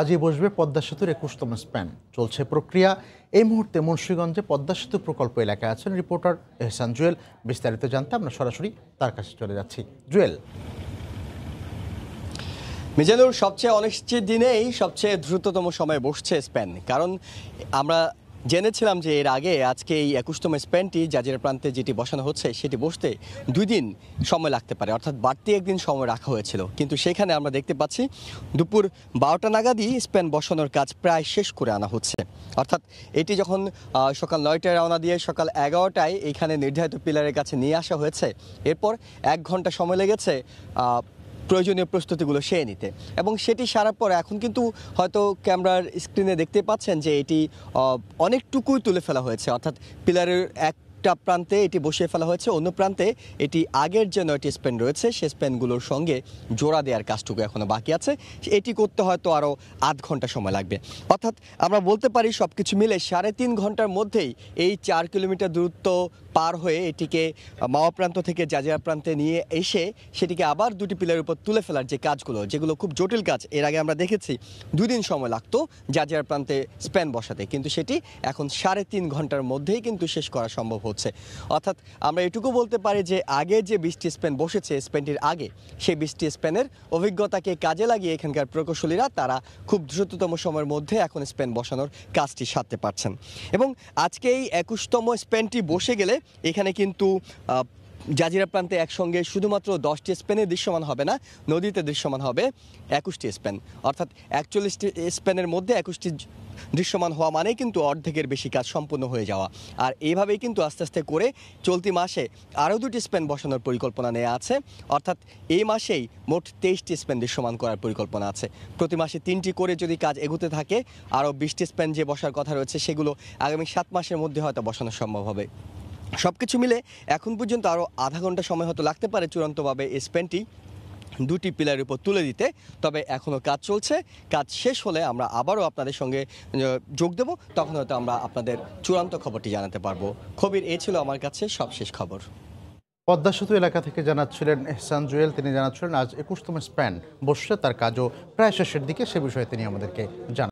আজই বসবে পদ্মা সেতুর একুশতম স্প্যান চলছে প্রক্রিয়া এই মুহূর্তে মুন্সীগঞ্জে পদ্মা সেতু প্রকল্প এলাকায় আছেন রিপোর্টার এহসান জুয়েল বিস্তারিত জানতে আমরা সরাসরি তার কাছে চলে যাচ্ছি জুয়েল মিজানুর সবচেয়ে অনিশ্চিত দিনেই সবচেয়ে দ্রুততম সময়ে বসছে স্প্যান কারণ আমরা জেনেছিলাম যে এর আগে আজকে এই একুশতম স্প্যানটি জাজিরা প্রান্তে যেটি বসানো হচ্ছে সেটি বসতে দুই দিন সময় লাগতে পারে অর্থাৎ বাড়তি একদিন সময় রাখা হয়েছিল কিন্তু সেখানে আমরা দেখতে পাচ্ছি দুপুর বারোটা নাগাদই স্প্যান বসানোর কাজ প্রায় শেষ করে আনা হচ্ছে অর্থাৎ এটি যখন সকাল নয়টায় রওনা দিয়ে সকাল এগারোটায় এখানে নির্ধারিত পিলারের কাছে নিয়ে আসা হয়েছে এরপর এক ঘন্টা সময় লেগেছে প্রয়োজনীয় প্রস্তুতিগুলো সেয়ে নিতে এবং সেটি সারার পরে এখন কিন্তু হয়তো ক্যামেরার স্ক্রিনে দেখতে পাচ্ছেন যে এটি অনেকটুকুই তুলে ফেলা হয়েছে অর্থাৎ পিলারের এক একটা প্রান্তে এটি বসিয়ে ফেলা হয়েছে অন্য প্রান্তে এটি আগের যে নয়টি স্পেন রয়েছে সে স্পেনগুলোর সঙ্গে জোড়া দেওয়ার কাজটুকু এখনও বাকি আছে এটি করতে হয়তো আরও আধ ঘন্টা সময় লাগবে অর্থাৎ আমরা বলতে পারি সব কিছু মিলে সাড়ে তিন ঘন্টার মধ্যেই এই চার কিলোমিটার দূরত্ব পার হয়ে এটিকে মাওয়া প্রান্ত থেকে জাজিরা প্রান্তে নিয়ে এসে সেটিকে আবার দুটি পিলারের উপর তুলে ফেলার যে কাজগুলো যেগুলো খুব জটিল কাজ এর আগে আমরা দেখেছি দুদিন সময় লাগতো জাজিরা প্রান্তে স্প্যান বসাতে কিন্তু সেটি এখন সাড়ে তিন ঘন্টার মধ্যেই কিন্তু শেষ করা সম্ভব হচ্ছে অর্থাৎ আমরা এটুকু বলতে পারি যে আগে যে বৃষ্টি স্পেন বসেছে স্পেনটির আগে সেই বৃষ্টি স্পেনের অভিজ্ঞতাকে কাজে লাগিয়ে এখানকার প্রকৌশলীরা তারা খুব দ্রুততম সময়ের মধ্যে এখন স্পেন বসানোর কাজটি সারতে পারছেন এবং আজকে এই একুশতম স্পেনটি বসে গেলে এখানে কিন্তু জাজিরা প্রান্তে একসঙ্গে শুধুমাত্র দশটি স্পেনে দৃশ্যমান হবে না নদীতে দৃশ্যমান হবে একুশটি স্পেন অর্থাৎ একচল্লিশটি স্পেনের মধ্যে একুশটি দৃশ্যমান হওয়া মানেই কিন্তু অর্ধেকের বেশি কাজ সম্পূর্ণ হয়ে যাওয়া আর এইভাবেই কিন্তু আস্তে আস্তে করে চলতি মাসে আরও দুটি স্পেন বসানোর পরিকল্পনা নেওয়া আছে অর্থাৎ এই মাসেই মোট তেইশটি স্পেন দৃশ্যমান করার পরিকল্পনা আছে প্রতি মাসে তিনটি করে যদি কাজ এগুতে থাকে আরও বিশটি স্পেন যে বসার কথা রয়েছে সেগুলো আগামী সাত মাসের মধ্যে হয়তো বসানো সম্ভব হবে সব কিছু মিলে এখন পর্যন্ত আরও আধা ঘন্টা সময় হয়তো লাগতে পারে চূড়ান্তভাবে এই স্পেনটি দুটি পিলারের উপর তুলে দিতে তবে এখনও কাজ চলছে কাজ শেষ হলে আমরা আবারও আপনাদের সঙ্গে যোগ দেব তখন হয়তো আমরা আপনাদের চূড়ান্ত খবরটি জানাতে পারবো খবির এ ছিল আমার কাছে সবশেষ খবর পদ্মা সেতু এলাকা থেকে জানাচ্ছিলেন এহসান জুয়েল তিনি জানাচ্ছিলেন আজ একুশতম স্প্যান বসছে তার কাজও প্রায় শেষের দিকে সে বিষয়ে তিনি আমাদেরকে জানান